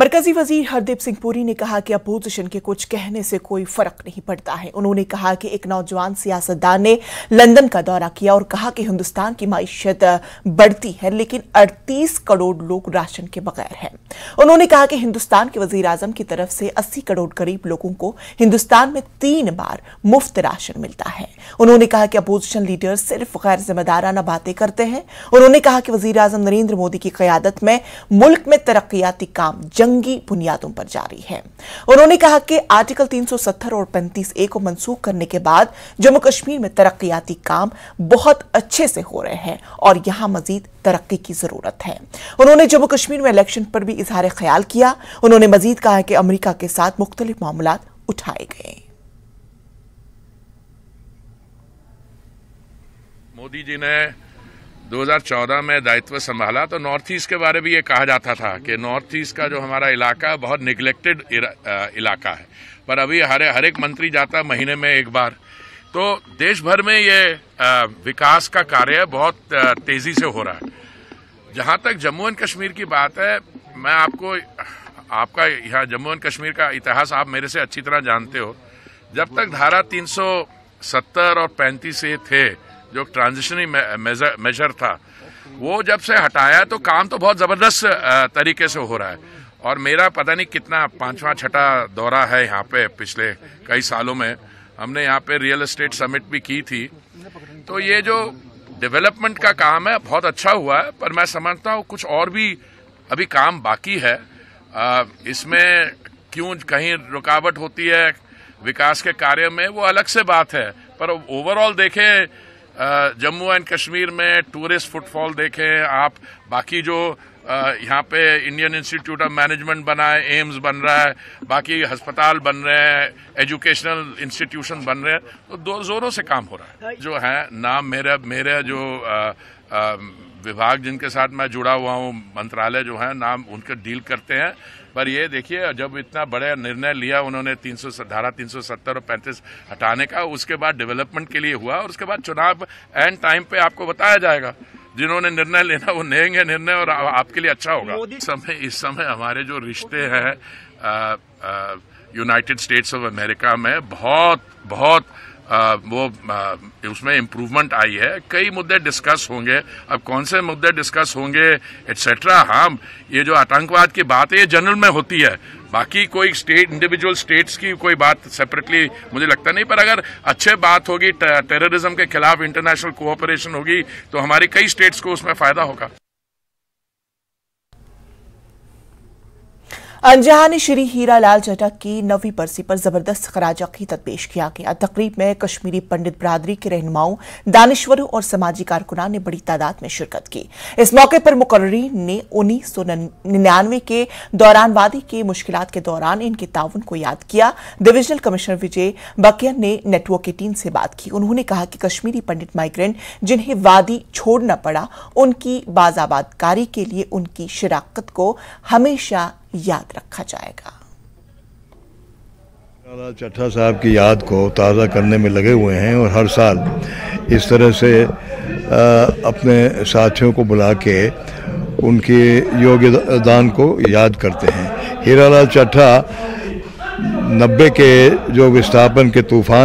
मरकजी वजीर हरदीप सिंह पुरी ने कहा कि अपोजिशन के कुछ कहने से कोई फर्क नहीं पड़ता है उन्होंने कहा कि एक नौजवान सियासतदान ने लंदन का दौरा किया और कहा कि हिंदुस्तान की मीशत बढ़ती है लेकिन 38 करोड़ लोग राशन के बगैर हैं उन्होंने कहा कि हिंदुस्तान के वजीर आजम की तरफ से 80 करोड़ गरीब लोगों को हिंदुस्तान में तीन बार मुफ्त राशन मिलता है उन्होंने कहा कि अपोजिशन लीडर सिर्फ गैर जिम्मेदाराना बातें करते हैं उन्होंने कहा कि वजीर नरेंद्र मोदी की क्यादत में मुल्क में तरक्याती काम जंगी बुनियादों पर जारी है उन्होंने कहा कि आर्टिकल 370 और 35 ए को मंसूख करने के बाद जम्मू कश्मीर में तरक्याती काम बहुत अच्छे से हो रहे हैं और यहाँ मजीद तरक्की की जरूरत है उन्होंने जम्मू कश्मीर में इलेक्शन पर भी इजहार ख्याल किया उन्होंने मजीद कहा कि अमरीका के साथ मुख्तलिफ मामला उठाए गए मोदी जी ने 2014 में दायित्व संभाला तो नॉर्थ ईस्ट के बारे में ये कहा जाता था कि नॉर्थ ईस्ट का जो हमारा इलाका है बहुत निगलेक्टेड इलाका है पर अभी हर हर एक मंत्री जाता महीने में एक बार तो देश भर में ये विकास का कार्य बहुत तेज़ी से हो रहा है जहां तक जम्मू एंड कश्मीर की बात है मैं आपको आपका यहाँ जम्मू एंड कश्मीर का इतिहास आप मेरे से अच्छी तरह जानते हो जब तक धारा 370 और पैंतीस थे जो ट्रांजिशनरी मेजर था वो जब से हटाया तो काम तो बहुत ज़बरदस्त तरीके से हो रहा है और मेरा पता नहीं कितना पांचवा छठा दौरा है यहाँ पे पिछले कई सालों में हमने यहाँ पे रियल एस्टेट समिट भी की थी तो ये जो डेवलपमेंट का काम है बहुत अच्छा हुआ है पर मैं समझता हूँ कुछ और भी अभी काम बाकी है इसमें क्यों कहीं रुकावट होती है विकास के कार्य में वो अलग से बात है पर ओवरऑल देखें जम्मू एंड कश्मीर में टूरिस्ट फुटफॉल देखें आप बाकी जो यहाँ पे इंडियन इंस्टीट्यूट ऑफ मैनेजमेंट बना है एम्स बन रहा है बाकी अस्पताल बन रहे हैं एजुकेशनल इंस्टीट्यूशन बन रहे हैं तो दो जोरों से काम हो रहा है जो है नाम मेरा मेरा जो आ, आ, विभाग जिनके साथ मैं जुड़ा हुआ हूँ मंत्रालय जो है नाम उनके डील करते हैं पर ये देखिए जब इतना बड़ा निर्णय लिया उन्होंने तीन सौ धारा तीन सौ सत्तर और पैंतीस हटाने का उसके बाद डेवलपमेंट के लिए हुआ और उसके बाद चुनाव एंड टाइम पे आपको बताया जाएगा जिन्होंने निर्णय लेना वो लेंगे निर्णय और आपके लिए अच्छा होगा समय इस समय हमारे जो रिश्ते हैं यूनाइटेड स्टेट्स ऑफ अमेरिका में बहुत बहुत आ, वो आ, उसमें इम्प्रूवमेंट आई है कई मुद्दे डिस्कस होंगे अब कौन से मुद्दे डिस्कस होंगे एट्सेट्रा हाँ ये जो आतंकवाद की बात है ये जनरल में होती है बाकी कोई स्टेट इंडिविजुअल स्टेट्स की कोई बात सेपरेटली मुझे लगता नहीं पर अगर अच्छे बात होगी टेररिज्म के खिलाफ इंटरनेशनल कोऑपरेशन होगी तो हमारी कई स्टेट्स को उसमें फायदा होगा अनजहान श्री हीरा लाल जटक की नवी बरसी पर जबरदस्त खराज अकीदत पेश किया गया तकरीब में कश्मीरी पंडित बरादरी के रहनुमाओं दानश्वरों और समाजी कारकुनान ने बड़ी तादाद में शिरकत की इस मौके पर मुकर्रीन ने उन्नीस सौ निन्यानवे के दौरान वादी की मुश्किल के दौरान इनके ताउन को याद किया डिवीजनल कमिश्नर विजय बकियन ने नेटवर्क की टीम से बात की उन्होंने कहा कि कश्मीरी पंडित माइग्रेंट जिन्हें वादी छोड़ना पड़ा उनकी बाजाबादकारी के लिए उनकी शराकत को हमेशा याद रखा जाएगा चट्ठा साहब की याद को ताज़ा करने में लगे हुए हैं और हर साल इस तरह से अपने साथियों को बुला के उनके योगदान को याद करते हैं हीरा लाल चट्ठा नब्बे के जो विस्थापन के तूफान